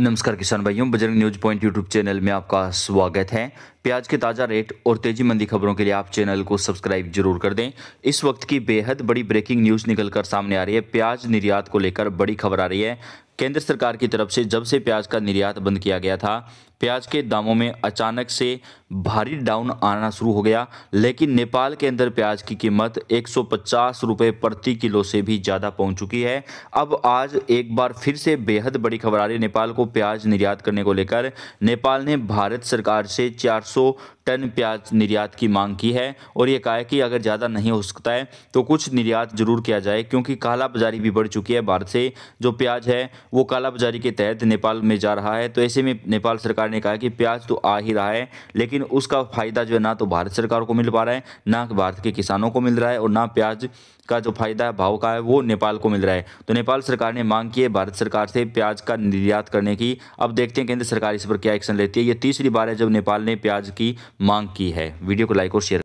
नमस्कार किसान भाइयों Bajrang news point YouTube channel में आपका स्वागत है प्याज के ताज़ा रेट और तेजी मंदी खबरों के लिए आप चैनल को सब्सक्राइब जरूर कर दें इस वक्त की बेहद बड़ी ब्रेकिंग न्यूज निकलकर सामने आ रही है प्याज निर्यात को लेकर बड़ी खबर आ रही है केंद्र सरकार की तरफ से जब से प्याज का निर्यात बंद किया गया था प्याज के दामों में अचानक से भारी डाउन आना शुरू हो गया लेकिन नेपाल के अंदर प्याज की कीमत एक सौ प्रति किलो से भी ज़्यादा पहुंच चुकी है अब आज एक बार फिर से बेहद बड़ी खबर आ रही है नेपाल को प्याज निर्यात करने को लेकर नेपाल ने भारत सरकार से चार टन प्याज निर्यात की मांग की है और ये कहा है कि अगर ज़्यादा नहीं हो सकता है तो कुछ निर्यात जरूर किया जाए क्योंकि काला बाजारी भी बढ़ चुकी है भारत से जो प्याज है वो काला बाजारी के तहत नेपाल में जा रहा है तो ऐसे में नेपाल सरकार ने कहा कि प्याज तो आ ही रहा है लेकिन उसका फ़ायदा जो है ना तो भारत सरकार को मिल पा रहा है ना भारत के किसानों को मिल रहा है और ना प्याज का जो फायदा है भाव का है वो नेपाल को मिल रहा है तो नेपाल सरकार ने मांग की है भारत सरकार से प्याज का निर्यात करने की अब देखते हैं केंद्र सरकार इस पर क्या एक्शन लेती है ये तीसरी बार है जब नेपाल ने प्याज की मांग की है वीडियो को लाइक और शेयर